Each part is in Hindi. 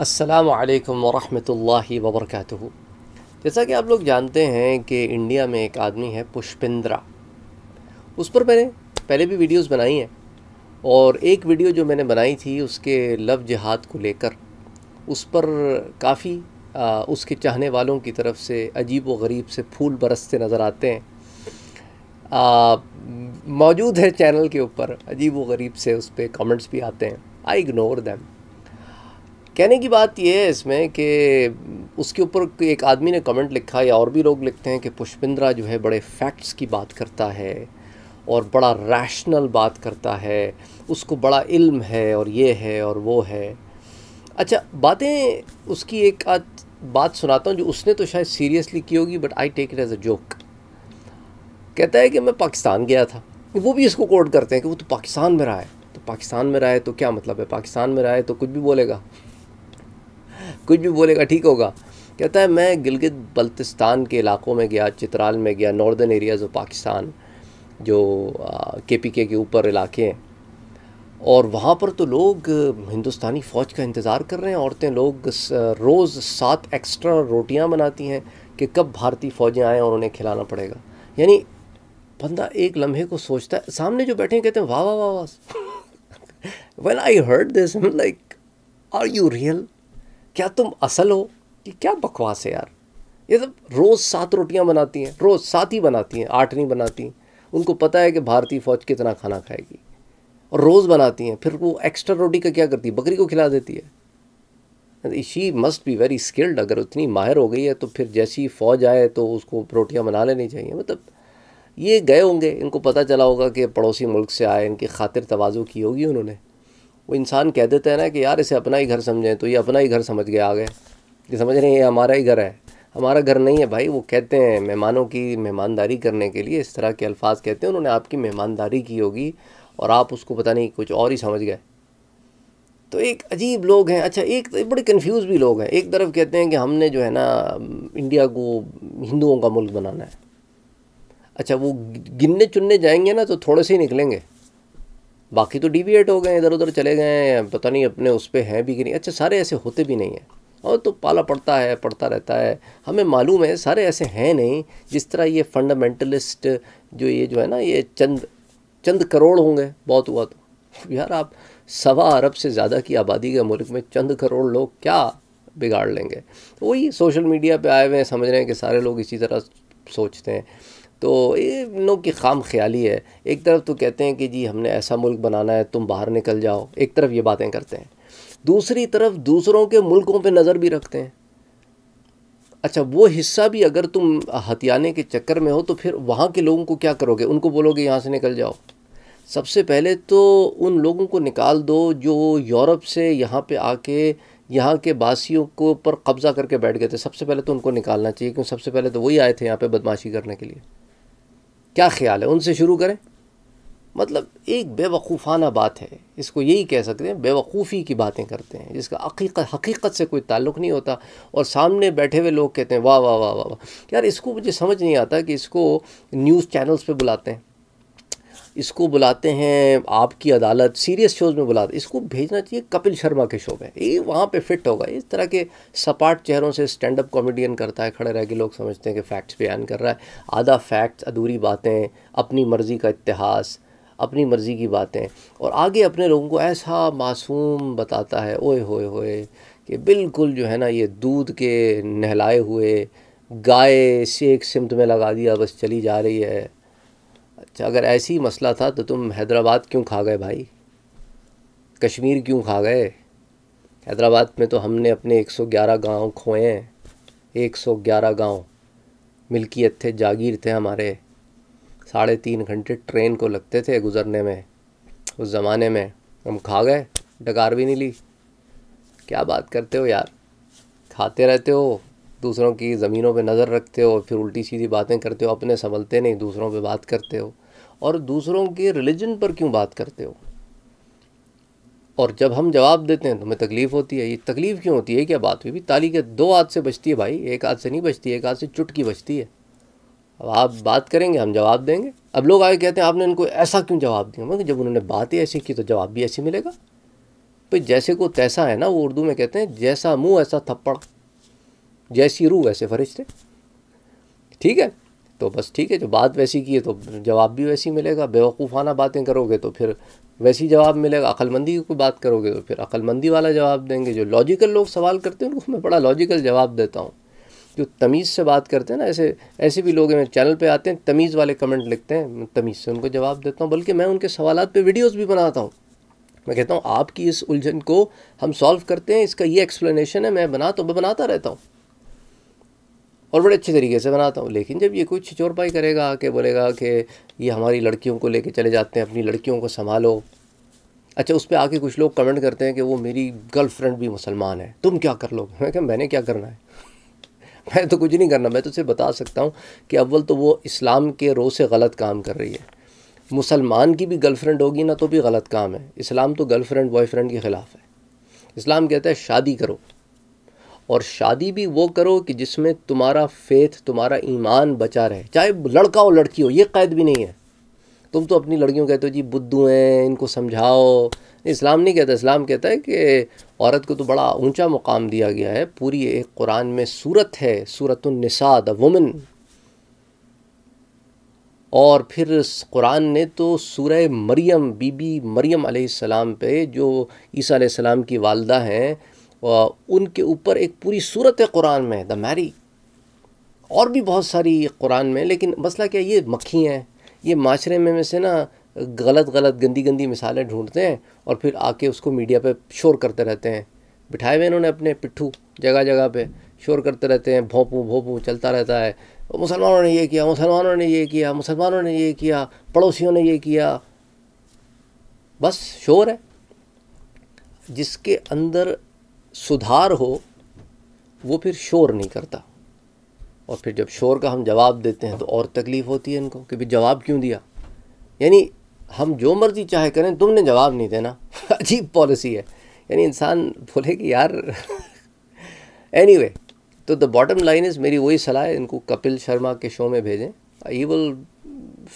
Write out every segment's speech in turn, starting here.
असलकम वरहमल वबरक जैसा कि आप लोग जानते हैं कि इंडिया में एक आदमी है पुष्पिंद्रा उस पर मैंने पहले भी वीडियोस बनाई हैं और एक वीडियो जो मैंने बनाई थी उसके लव जिहाद को लेकर उस पर काफ़ी उसके चाहने वालों की तरफ से अजीब व गरीब से फूल बरसते नज़र आते हैं मौजूद है चैनल के ऊपर अजीब व गरीब से उस पर कमेंट्स भी आते हैं आई इग्नोर दैम कहने की बात यह है इसमें कि उसके ऊपर एक आदमी ने कमेंट लिखा या और भी लोग लिखते हैं कि पुष्पिंद्रा जो है बड़े फैक्ट्स की बात करता है और बड़ा रैशनल बात करता है उसको बड़ा इल्म है और ये है और वो है अच्छा बातें उसकी एक आध बात सुनाता हूँ जो उसने तो शायद सीरियसली की होगी but I take it as a joke कहता है कि मैं पाकिस्तान गया था वो भी इसको कोट करते हैं कि वो तो पाकिस्तान में रहा है तो पाकिस्तान में रहा है तो क्या मतलब है पाकिस्तान में रहा है तो कुछ भी बोलेगा कुछ भी बोलेगा ठीक होगा कहता है मैं गिलगित बल्तिस्तान के इलाकों में गया चित्राल में गया नॉर्दर्न एरियाज़ ऑफ पाकिस्तान जो के पी के के ऊपर इलाके हैं और वहाँ पर तो लोग हिंदुस्तानी फ़ौज का इंतज़ार कर रहे हैं औरतें लोग रोज़ सात एक्स्ट्रा रोटियाँ बनाती हैं कि कब भारतीय फ़ौजें आएँ और उन्हें खिलाना पड़ेगा यानी बंदा एक लम्हे को सोचता है सामने जो बैठे हैं कहते हैं वाह वाह वाह when I heard this like are you real क्या तुम असल हो कि क्या बकवास है यार ये सब रोज़ सात रोटियां बनाती हैं रोज़ सात ही बनाती हैं आठ नहीं बनाती उनको पता है कि भारतीय फ़ौज कितना खाना खाएगी और रोज़ बनाती हैं फिर वो एक्स्ट्रा रोटी का क्या करती है बकरी को खिला देती है she must be very skilled अगर उतनी माहिर हो गई है तो फिर जैसी फ़ौज आए तो उसको रोटियाँ बना लेनी चाहिए मतलब ये गए होंगे इनको पता चला होगा कि पड़ोसी मुल्क से आए इनकी खातिर तोज़ु की होगी उन्होंने वो इंसान कह देते हैं ना कि यार इसे अपना ही घर समझें तो ये अपना ही घर समझ गया आ गए ये समझ रहे हैं ये हमारा ही घर है हमारा घर नहीं है भाई वो कहते हैं मेहमानों की मेहमानदारी करने के लिए इस तरह के अल्फाज कहते हैं उन्होंने आपकी मेहमानदारी की होगी और आप उसको पता नहीं कुछ और ही समझ गए तो एक अजीब लोग हैं अच्छा एक तो बड़े कन्फ्यूज़ भी लोग हैं एक तरफ कहते हैं कि हमने जो है ना इंडिया को हिंदुओं का मुल्क बनाना है अच्छा वो गिनने चुनने जाएंगे ना तो थोड़े से ही निकलेंगे बाकी तो डिविएट हो गए इधर उधर चले गए पता नहीं अपने उस पर हैं भी कि नहीं अच्छा सारे ऐसे होते भी नहीं हैं और तो पाला पड़ता है पड़ता रहता है हमें मालूम है सारे ऐसे हैं नहीं जिस तरह ये फंडामेंटलिस्ट जो ये जो है ना ये चंद चंद करोड़ होंगे बहुत हुआ तो यार आप सवा अरब से ज़्यादा की आबादी के मुल्क में चंद करोड़ लोग क्या बिगाड़ लेंगे तो वही सोशल मीडिया पे आए हुए हैं समझ रहे हैं कि सारे लोग इसी तरह सोचते हैं तो ये लोग की खाम ख्याली है एक तरफ तो कहते हैं कि जी हमने ऐसा मुल्क बनाना है तुम बाहर निकल जाओ एक तरफ ये बातें करते हैं दूसरी तरफ दूसरों के मुल्कों पे नज़र भी रखते हैं अच्छा वो हिस्सा भी अगर तुम हथियाने के चक्कर में हो तो फिर वहाँ के लोगों को क्या करोगे उनको बोलोगे यहाँ से निकल जाओ सबसे पहले तो उन लोगों को निकाल दो जो यूरोप से यहाँ पे आके यहाँ के बासियों को पर कब्ज़ा करके बैठ गए थे सबसे पहले तो उनको निकालना चाहिए क्योंकि सबसे पहले तो वही आए थे यहाँ पे बदमाशी करने के लिए क्या ख्याल है उनसे शुरू करें मतलब एक बेवकूफ़ाना बात है इसको यही कह सकते हैं बेवकूफ़ी की बातें करते हैं जिसका हकीकत हकीकत से कोई ताल्लुक़ नहीं होता और सामने बैठे हुए लोग कहते हैं वाह वाह वाह वाह वाह यार इसको मुझे समझ नहीं आता कि इसको न्यूज़ चैनल्स पे बुलाते हैं इसको बुलाते हैं आपकी अदालत सीरियस शोज़ में बुलाते इसको भेजना चाहिए कपिल शर्मा के शो में ये वहाँ पे फिट होगा इस तरह के सपाट चेहरों से स्टैंड अप कॉमेडियन करता है खड़े रह के लोग समझते हैं कि फैक्ट्स बयान कर रहा है आधा फैक्ट्स अधूरी बातें अपनी मर्ज़ी का इतिहास अपनी मर्ज़ी की बातें और आगे अपने लोगों को ऐसा मासूम बताता है ओए होए होए कि बिल्कुल जो है ना ये दूध के नहलाए हुए गाय से एक सिमत में लगा दिया बस चली जा रही है अच्छा अगर ऐसी ही मसला था तो तुम हैदराबाद क्यों खा गए भाई कश्मीर क्यों खा गए हैदराबाद में तो हमने अपने 111 गांव खोए हैं 111 गांव मिल्कियत थे जागीर थे हमारे साढ़े तीन घंटे ट्रेन को लगते थे गुज़रने में उस ज़माने में हम खा गए डकार भी नहीं ली क्या बात करते हो यार खाते रहते हो दूसरों की ज़मीनों पे नज़र रखते हो फिर उल्टी सीधी बातें करते हो अपने संभलते नहीं दूसरों पे बात करते हो और दूसरों के रिलीजन पर क्यों बात करते हो और जब हम जवाब देते हैं तो हमें तकलीफ़ होती है ये तकलीफ़ क्यों होती है क्या बात हुई भी ताली के दो हाथ से बचती है भाई एक हाथ से नहीं बचती एक हाथ से चुटकी बचती है अब आप बात करेंगे हम जवाब देंगे अब लोग आगे कहते हैं आपने इनको ऐसा क्यों जवाब दिया मैं जब उन्होंने बात ही ऐसी की तो जवाब भी ऐसे मिलेगा भाई जैसे को तैसा है ना वो उर्दू में कहते हैं जैसा मुँह ऐसा थप्पड़ जैसी रूह वैसे फरिश्ते ठीक है तो बस ठीक है जो बात वैसी की है तो जवाब भी वैसी मिलेगा बेवकूफ़ाना बातें करोगे तो फिर वैसी जवाब मिलेगा अकलमंदी की कोई बात करोगे तो फिर अकलमंदी वाला जवाब देंगे जो लॉजिकल लोग सवाल करते हैं उनको मैं बड़ा लॉजिकल जवाब देता हूँ जो तमीज़ से बात करते हैं ना ऐसे ऐसे भी लोग मेरे चैनल पे आते हैं तमीज़ वाले कमेंट लिखते हैं तमीज़ से उनको जवाब देता हूँ बल्कि मैं उनके सवाल पर वीडियोज़ भी बनाता हूँ मैं कहता हूँ आपकी इस उलझन को हम सॉल्व करते हैं इसका ये एक्सप्लेनेशन है मैं बना तो मैं बनाता रहता हूँ और बड़े अच्छे तरीके से बनाता हूँ लेकिन जब ये चोर पाई करेगा आके बोलेगा कि ये हमारी लड़कियों को लेके चले जाते हैं अपनी लड़कियों को संभालो अच्छा उस पर आके कुछ लोग कमेंट करते हैं कि वो मेरी गर्लफ्रेंड भी मुसलमान है तुम क्या कर लोगे मैं क्या मैंने क्या करना है मैं तो कुछ नहीं करना मैं तो सिर्फ बता सकता हूँ कि अव्वल तो वो इस्लाम के रो से गलत काम कर रही है मुसलमान की भी गर्लफ्रेंड होगी ना तो भी गलत काम है इस्लाम तो गर्लफ्रेंड बॉयफ्रेंड के ख़िलाफ़ है इस्लाम कहता है शादी करो और शादी भी वो करो कि जिसमें तुम्हारा फेथ तुम्हारा ईमान बचा रहे चाहे लड़का हो लड़की हो ये कैद भी नहीं है तुम तो अपनी लड़कियों कहते हो जी बुद्धू हैं इनको समझाओ इस्लाम नहीं कहता इस्लाम कहता है कि औरत को तो बड़ा ऊंचा मुकाम दिया गया है पूरी एक कुरान में सूरत है सूरत द वुमेन और फिर कुरान ने तो सूरह मरियम बीबी मरियम सलाम पे जो ईसा सलाम की वालदा हैं उनके ऊपर एक पूरी सूरत है कुरान में द मैरी और भी बहुत सारी कुरान में लेकिन मसला क्या ये मक्खी हैं ये माशरे में में से ना गलत गलत गंदी गंदी मिसालें ढूंढते हैं और फिर आके उसको मीडिया पे शोर करते रहते हैं बिठाए हुए इन्होंने अपने पिट्ठू जगह जगह पे शोर करते रहते हैं भोंपू भोंपू चलता रहता है मुसलमानों ने ये किया मुसलमानों ने ये किया मुसलमानों ने ये किया पड़ोसियों ने ये किया बस शोर है जिसके अंदर सुधार हो वो फिर शोर नहीं करता और फिर जब शोर का हम जवाब देते हैं तो और तकलीफ़ होती है इनको कि भाई जवाब क्यों दिया यानी हम जो मर्ज़ी चाहे करें तुमने जवाब नहीं देना अजीब पॉलिसी है यानी इंसान बोले कि यार एनी anyway, तो द बॉटम लाइन इज़ मेरी वही सलाह है इनको कपिल शर्मा के शो में भेजें ई will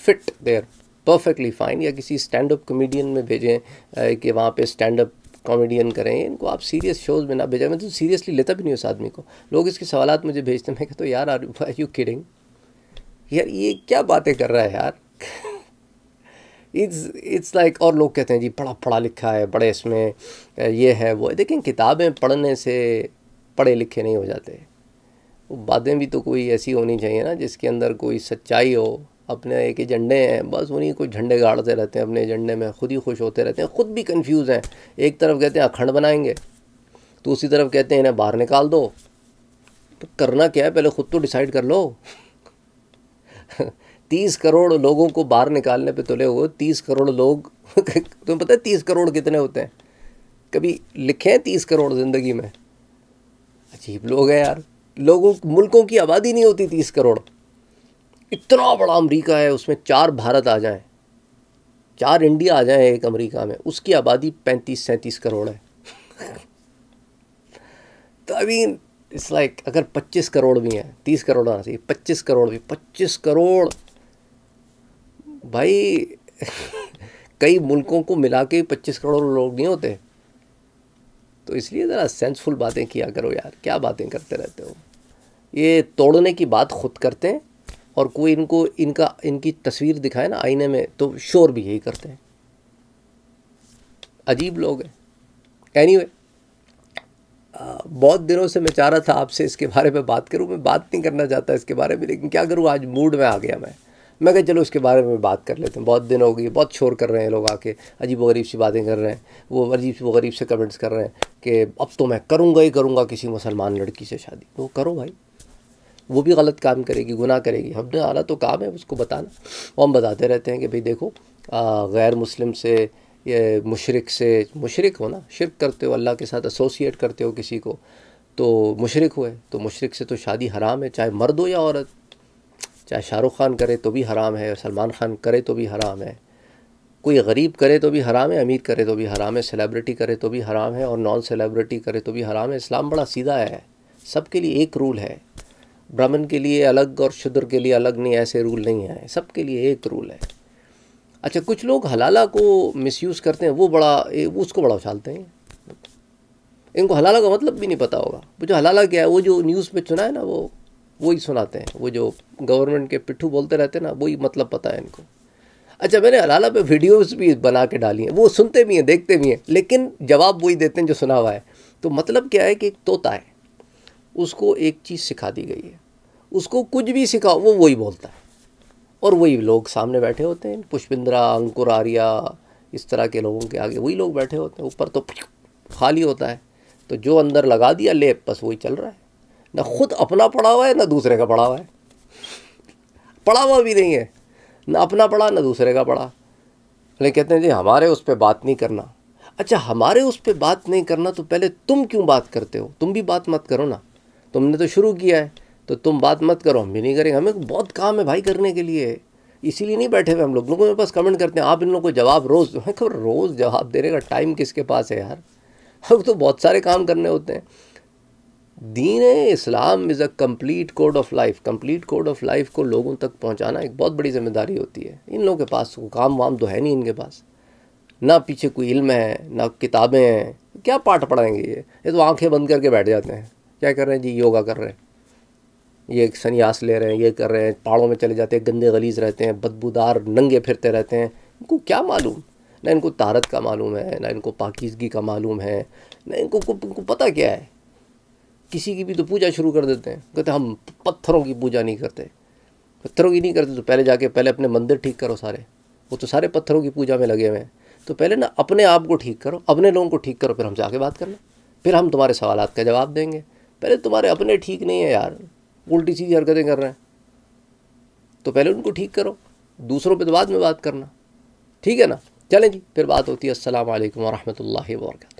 fit there perfectly fine या किसी स्टैंड अप कमेडियन में भेजें कि वहाँ पे स्टैंड अप कॉमेडियन करें इनको आप सीरियस शोज़ में ना भेजा मैं तो सीरियसली लेता भी नहीं उस आदमी को लोग इसके सवाल मुझे भेजते हैं तो यार आर यू किडिंग यार ये क्या बातें कर रहा है यार इट्स इट्स लाइक और लोग कहते हैं जी बड़ा पढ़ा लिखा है बड़े इसमें ये है वो है देखें किताबें पढ़ने से पढ़े लिखे नहीं हो जाते वो बातें भी तो कोई ऐसी होनी चाहिए ना जिसके अंदर कोई सच्चाई हो अपने एक एजेंडे हैं बस उन्हीं कुछ झंडे गाड़ते रहते हैं अपने एजेंडे में खुद ही खुश होते रहते हैं खुद भी कंफ्यूज हैं एक तरफ कहते हैं अखंड बनाएंगे दूसरी तो तरफ कहते हैं इन्हें बाहर निकाल दो तो करना क्या है पहले खुद तो डिसाइड कर लो तीस करोड़ लोगों को बाहर निकालने पे तुले हो तीस करोड़ लोग तुम्हें पता है तीस करोड़ कितने होते हैं कभी लिखे हैं तीस करोड़ ज़िंदगी में अजीब लोग हैं यार लोगों मुल्कों की आबादी नहीं होती तीस करोड़ इतना बड़ा अमेरिका है उसमें चार भारत आ जाएं चार इंडिया आ जाएं एक अमेरिका में उसकी आबादी पैंतीस सैंतीस करोड़ है तो आई मीन इट्स लाइक अगर पच्चीस करोड़ भी हैं तीस करोड़ आना चाहिए पच्चीस करोड़ भी पच्चीस करोड़ भाई कई मुल्कों को मिला के पच्चीस करोड़ लोग नहीं होते तो इसलिए ज़रा सेंसफुल बातें किया करो यार क्या बातें करते रहते हो ये तोड़ने की बात खुद करते हैं और कोई इनको इनका इनकी तस्वीर दिखाए ना आईने में तो शोर भी यही करते हैं अजीब लोग हैं एनी anyway, बहुत दिनों से मैं चाह रहा था आपसे इसके बारे में बात करूं मैं बात नहीं करना चाहता इसके बारे में लेकिन क्या करूं आज मूड में आ गया मैं मैं कह चलो इसके बारे में बात कर लेते हैं बहुत दिन हो गए बहुत शोर कर रहे हैं लोग आके अजीब गरीब सी बातें कर रहे हैं वो अजीब से गरीब से कमेंट्स कर रहे हैं कि अब तो मैं करूँगा ही करूँगा किसी मुसलमान लड़की से शादी वो तो करो भाई वो भी गलत काम करेगी गुनाह करेगी हमने आना तो काम है उसको बताना और हम बताते रहते हैं कि भाई देखो गैर मुस्लिम से ये मशरक से मशरक हो ना शिरक करते हो अल्लाह के साथ एसोसिएट करते हो किसी को तो मशरक हुए तो मशरक से तो शादी हराम है चाहे मर्द हो या औरत चाहे शाहरुख खान करे तो भी हराम है सलमान खान करे तो भी हराम है कोई गरीब करे तो भी हराम है अमीर करे तो भी हराम है सेलेब्रिटी करे तो भी हराम है और नॉन सेलेब्रिटी करे तो भी हराम है इस्लाम बड़ा सीधा है सब के लिए एक रूल है ब्राह्मण के लिए अलग और शूद्र के लिए अलग नहीं ऐसे रूल नहीं है सबके लिए एक रूल है अच्छा कुछ लोग हलाला को मिसयूज़ करते हैं वो बड़ा उसको बड़ा उछालते हैं इनको हलाला का मतलब भी नहीं पता होगा वो जो हलाला क्या है वो जो न्यूज़ में सुना है ना वो वही सुनाते हैं वो जो गवर्नमेंट के पिट्ठू बोलते रहते हैं ना वही मतलब पता है इनको अच्छा मैंने हलाला पे वीडियोस भी बना के डाली हैं वो सुनते भी हैं देखते भी हैं लेकिन जवाब वही देते हैं जो सुना हुआ है तो मतलब क्या है कि एक तोता है उसको एक चीज़ सिखा दी गई है उसको कुछ भी सिखाओ वो वही बोलता है और वही लोग सामने बैठे होते हैं पुष्पिंद्रा अंकुर आर्या इस तरह के लोगों के आगे वही लोग बैठे होते हैं ऊपर तो खाली होता है तो जो अंदर लगा दिया लेप बस वही चल रहा है ना खुद अपना पड़ा हुआ है ना दूसरे का पड़ा हुआ है पड़ा हुआ भी नहीं है ना अपना पड़ा ना दूसरे का पड़ा लेकिन कहते हैं जी हमारे उस पर बात नहीं करना अच्छा हमारे उस पर बात नहीं करना तो पहले तुम क्यों बात करते हो तुम भी बात मत करो ना तुमने तो शुरू किया है तो तुम बात मत करो हम भी नहीं करेंगे हमें बहुत काम है भाई करने के लिए इसीलिए नहीं बैठे हुए हम लोग लोगों के पास कमेंट करते हैं आप इन लोगों को जवाब रोज़ मैं खबर रोज़ जवाब देने का टाइम किसके पास है यार हम तो बहुत सारे काम करने होते हैं दीन Islam is a complete code of life complete code of life को लोगों तक पहुंचाना एक बहुत बड़ी जिम्मेदारी होती है इन लोगों के पास काम वाम तो है नहीं इनके पास ना पीछे कोई इल्म है ना किताबें हैं क्या पाठ पढ़ाएंगे ये ये तो आंखें बंद करके बैठ जाते हैं क्या कर रहे हैं जी योगा कर रहे हैं ये सन्यास ले रहे हैं ये कर रहे हैं पहाड़ों में चले जाते हैं गंदे गलीज रहते हैं बदबूदार नंगे फिरते रहते हैं इनको क्या मालूम ना इनको तारत का मालूम है ना इनको पाकिजगी का मालूम है ना इनको उनको इनको पता क्या है किसी की भी तो पूजा शुरू कर देते हैं कहते हम पत्थरों की पूजा नहीं करते पत्थरों की नहीं करते तो पहले जाके पहले अपने मंदिर ठीक करो सारे वो तो सारे पत्थरों की पूजा में लगे हुए हैं तो पहले ना अपने आप को ठीक करो अपने लोगों को ठीक करो फिर हमसे आके बात करना फिर हम तुम्हारे सवाल का जवाब देंगे पहले तुम्हारे अपने ठीक नहीं है यार उल्टी सीधी हरकतें कर रहे हैं तो पहले उनको ठीक करो दूसरों पर तो बाद में बात करना ठीक है ना चलें जी फिर बात होती है असलकम वरहमल वर्क